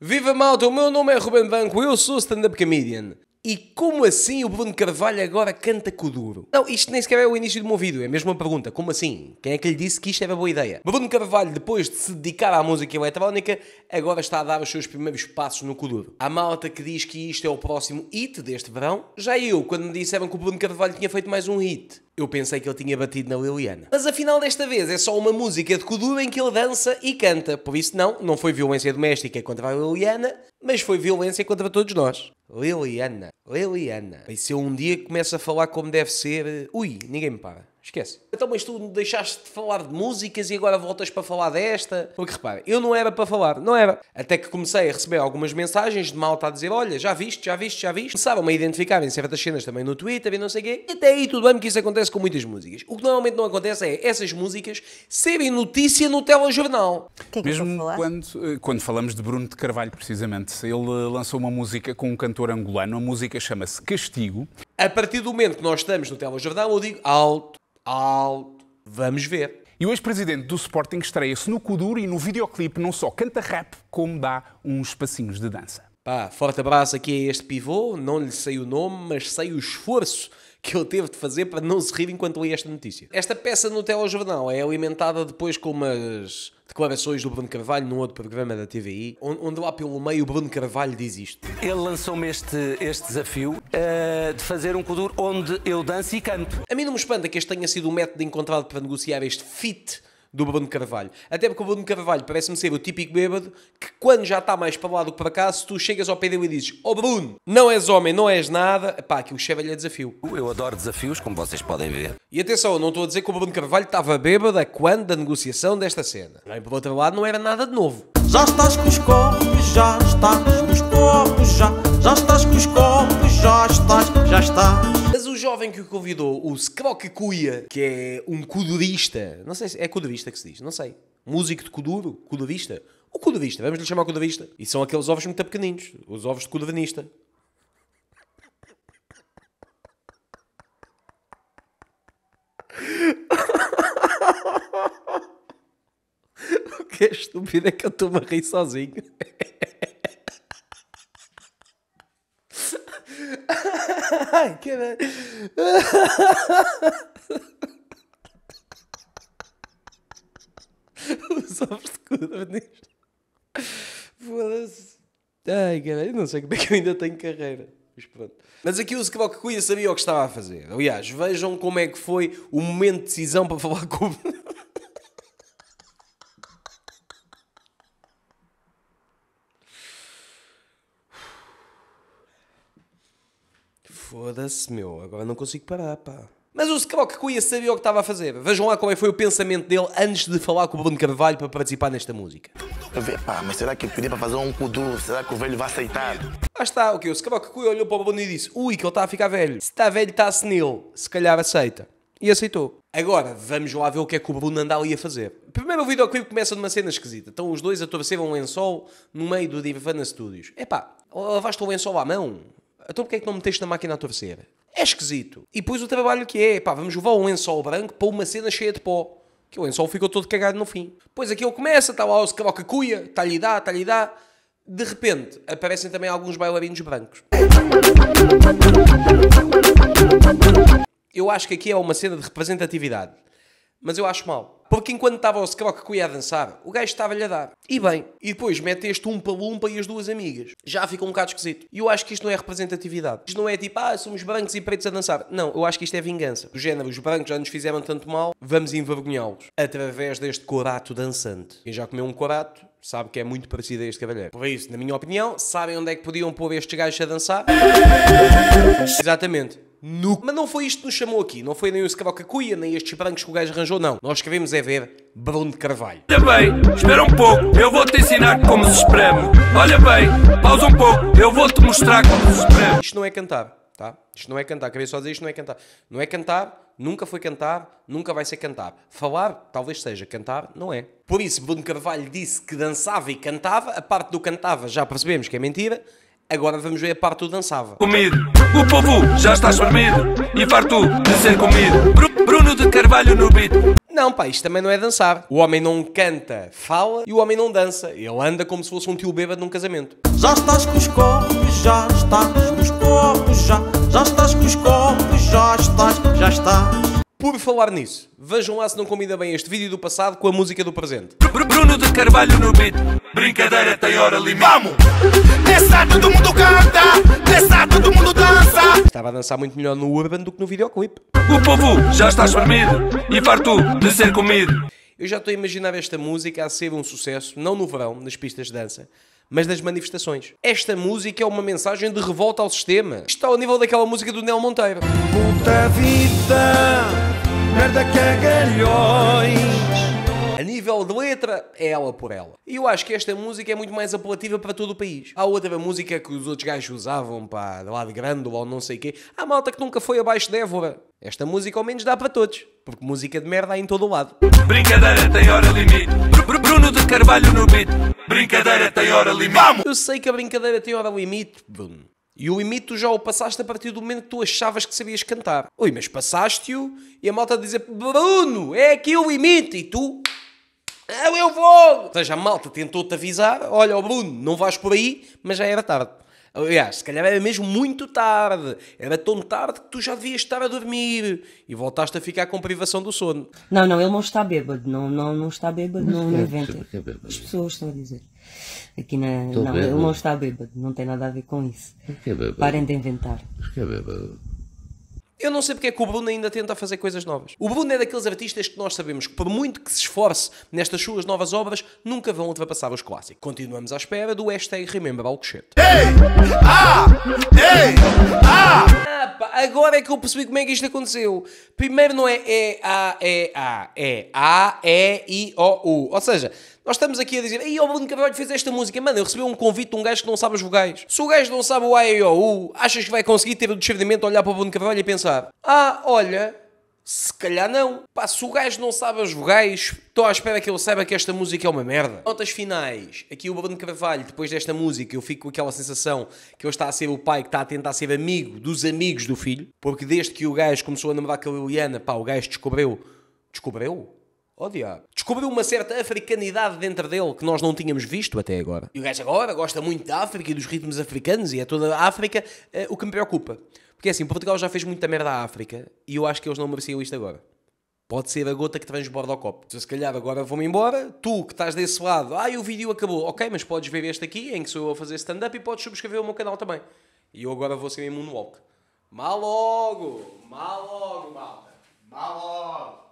Viva malta, o meu nome é Ruben Banco, eu sou stand-up comedian. E como assim o Bruno Carvalho agora canta com duro? Não, isto nem sequer é o início do meu vídeo, é a mesma pergunta. Como assim? Quem é que lhe disse que isto era boa ideia? Bruno Carvalho, depois de se dedicar à música eletrónica, agora está a dar os seus primeiros passos no Kuduro. Há malta que diz que isto é o próximo hit deste verão. Já eu, quando me disseram que o Bruno Carvalho tinha feito mais um hit, eu pensei que ele tinha batido na Liliana. Mas afinal, desta vez, é só uma música de Kuduro em que ele dança e canta. Por isso, não, não foi violência doméstica é contra a Liliana, mas foi violência contra todos nós. Liliana, Liliana. E se eu um dia começo a falar como deve ser, ui, ninguém me para. Esquece. Então, mas tu deixaste de falar de músicas e agora voltas para falar desta? Porque repara, eu não era para falar, não era. Até que comecei a receber algumas mensagens de malta a dizer: olha, já viste, já viste, já viste. Começavam me a identificar em certas cenas também no Twitter e não sei o quê. E até aí tudo bem, que isso acontece com muitas músicas. O que normalmente não acontece é essas músicas serem notícia no telejornal. Que é que Mesmo quando, eh, quando falamos de Bruno de Carvalho, precisamente, ele eh, lançou uma música com um cantor angolano, a música chama-se Castigo. A partir do momento que nós estamos no telejornal, eu digo alto, alto, vamos ver. E o ex-presidente do Sporting estreia-se no Kuduro e no videoclipe não só canta rap, como dá uns passinhos de dança. Pá, forte abraço aqui a este pivô, não lhe sei o nome, mas sei o esforço que eu teve de fazer para não se rir enquanto li esta notícia. Esta peça no telejornal é alimentada depois com umas declarações do Bruno Carvalho num outro programa da TVI, onde lá pelo meio o Bruno Carvalho diz isto. Ele lançou-me este, este desafio uh, de fazer um Kudur onde eu danço e canto. A mim não me espanta que este tenha sido o método encontrado para negociar este fit do Bruno Carvalho. Até porque o Bruno Carvalho parece-me ser o típico bêbado que, quando já está mais para lá do que para cá, se tu chegas ao pé dele e dizes: Ó oh Bruno, não és homem, não és nada, pá, aquilo chega-lhe a desafio. Eu adoro desafios, como vocês podem ver. E atenção, eu não estou a dizer que o Bruno Carvalho estava bêbado quando da negociação desta cena. Bem, por outro lado, não era nada de novo. Já estás com os corpos, já estás com os corpos, já, já estás com os corpos já estás, já está. Mas o jovem que o convidou, o Skroca que é um kudurista, não sei se é kudurista que se diz, não sei. Músico de kuduro, kudurista. O kudurista, vamos lhe chamar kudurista. E são aqueles ovos muito pequeninos, os ovos de kudurista. o que é estúpido é que eu estou a rir sozinho. Ai, que Sabes de cura nisto. Foda-se. Ai, caralho, não sei como é que eu ainda tenho carreira. Mas pronto. Mas aqui o Skibok Cuia sabia o que estava a fazer. Aliás, vejam como é que foi o momento de decisão para falar com o Foda-se, meu, agora não consigo parar, pá. Mas o Scrock Cuia sabia o que estava a fazer. Vejam lá como é foi o pensamento dele antes de falar com o Bruno Carvalho para participar nesta música. Vê, pá, mas será que eu pedi para fazer um duro? Será que o velho vai aceitar? Ah está, ok, o Scrock Cuia olhou para o Bruno e disse Ui, que ele está a ficar velho. Se está velho, está senil. Se calhar aceita. E aceitou. Agora, vamos lá ver o que é que o Bruno anda ali a fazer. Primeiro o videoclipe começa numa cena esquisita. Estão os dois a torcer um lençol no meio do Divana Studios. Epá, lavaste o lençol à mão? Então porquê é que não meteste na máquina a torcer? É esquisito. E depois o trabalho que é, pá, vamos levar um lençol branco para uma cena cheia de pó. Que o lençol ficou todo cagado no fim. Pois ele começa, está lá o Scroca Cuia, está-lhe dá, está-lhe dá. De repente, aparecem também alguns bailarinos brancos. Eu acho que aqui é uma cena de representatividade. Mas eu acho mal. Porque enquanto estava o Scrock que ia a dançar, o gajo estava-lhe a dar. E bem, e depois mete este um palumpa e as duas amigas. Já fica um bocado esquisito. E eu acho que isto não é representatividade. Isto não é tipo, ah, somos brancos e pretos a dançar. Não, eu acho que isto é vingança. Do género, os brancos já nos fizeram tanto mal, vamos envergonhá-los. Através deste corato dançante. Quem já comeu um corato, sabe que é muito parecido a este cavalheiro. Por isso, na minha opinião, sabem onde é que podiam pôr estes gajos a dançar? Exatamente no... Mas não foi isto que nos chamou aqui, não foi nem o Escavau nem estes brancos que o gajo arranjou, não. Nós queremos é ver Bruno de Carvalho. Olha bem, espera um pouco, eu vou-te ensinar como se espreme. Olha bem, pausa um pouco, eu vou-te mostrar como se espreme. Isto não é cantar, tá? Isto não é cantar, queria só dizer isto não é cantar. Não é cantar, nunca foi cantar, nunca vai ser cantar. Falar, talvez seja, cantar não é. Por isso, Bruno Carvalho disse que dançava e cantava, a parte do cantava já percebemos que é mentira, Agora vamos ver a parte do dançava. Comido, o povo já está dormido e farto de ser comido. Bruno de Carvalho no beat. Não, pá, isto também não é dançar. O homem não canta, fala e o homem não dança. Ele anda como se fosse um tio bêbado num casamento. Já estás com os copos, já estás com os copos, já. Já estás com os copos, já estás, já estás. Por falar nisso, vejam lá se não combina bem este vídeo do passado com a música do presente. Bruno de Carvalho no beat, brincadeira tem hora limite. Vamos! Nessa todo mundo canta, nessa todo mundo dança. Estava a dançar muito melhor no Urban do que no videoclipe. O povo já está dormido e farto de ser comido. Eu já estou a imaginar esta música a ser um sucesso, não no verão, nas pistas de dança, mas das manifestações. Esta música é uma mensagem de revolta ao sistema. Isto está ao nível daquela música do Nel Monteiro. Puta vida, merda é galhões. A nível de letra, é ela por ela. E eu acho que esta música é muito mais apelativa para todo o país. Há outra música que os outros gajos usavam, pá, de lá de Grândola ou não sei o quê. Há malta que nunca foi abaixo de Évora. Esta música ao menos dá para todos, porque música de merda há em todo o lado. Brincadeira tem hora limite. Bruno de Carvalho no beat. Brincadeira tem hora limite. Vamos! Eu sei que a brincadeira tem hora limite, Bruno. E o limite tu já o passaste a partir do momento que tu achavas que sabias cantar. Oi, mas passaste-o e a malta a dizer Bruno, é aqui o limite! E tu é eu vou! Ou seja, a malta tentou-te avisar, olha, o Bruno, não vais por aí, mas já era tarde. Aliás, se calhar era mesmo muito tarde. Era tão tarde que tu já devias estar a dormir e voltaste a ficar com privação do sono. Não, não, ele não está bêbado. Não, não, não está bêbado, não, não inventa. É As pessoas estão a dizer. Aqui na... Não, bêbado. ele não está bêbado. Não tem nada a ver com isso. É Parem de inventar. Mas que é bêbado? Eu não sei porque é que o Bruno ainda tenta fazer coisas novas. O Bruno é daqueles artistas que nós sabemos que, por muito que se esforce nestas suas novas obras, nunca vão ultrapassar os clássicos. Continuamos à espera do hashtag Remember Alcochete. Ei! Ah! Ei! Ah! agora é que eu percebi como é que isto aconteceu. Primeiro não é E, A, E, A, é A, E, I, O, U. Ou seja, nós estamos aqui a dizer, aí o Bruno Carvalho fez esta música. Mano, eu recebi um convite de um gajo que não sabe os vogais. Se o gajo não sabe o A, E, O, U, achas que vai conseguir ter o discernimento, olhar para o Bruno Carvalho e pensar: Ah, olha, se calhar não. Pá, se o gajo não sabe os vogais, estou à espera que ele saiba que esta música é uma merda. Notas finais. Aqui o Bruno Carvalho, depois desta música, eu fico com aquela sensação que ele está a ser o pai que está a tentar ser amigo dos amigos do filho. Porque desde que o gajo começou a namorar com a Liliana, pá, o gajo descobriu... Descobriu? Oh diabo. Descobriu uma certa africanidade dentro dele que nós não tínhamos visto até agora. E o gajo agora gosta muito da África e dos ritmos africanos e é toda a África. Uh, o que me preocupa porque é assim, Portugal já fez muita merda à África e eu acho que eles não mereciam isto agora. Pode ser a gota que transborda o copo. Se calhar agora vou-me embora, tu que estás desse lado, ah, o vídeo acabou. Ok, mas podes ver este aqui, em que sou eu a fazer stand-up e podes subscrever o meu canal também. E eu agora vou ser em Moonwalk. Mal logo! Mal logo, malta! Mal logo!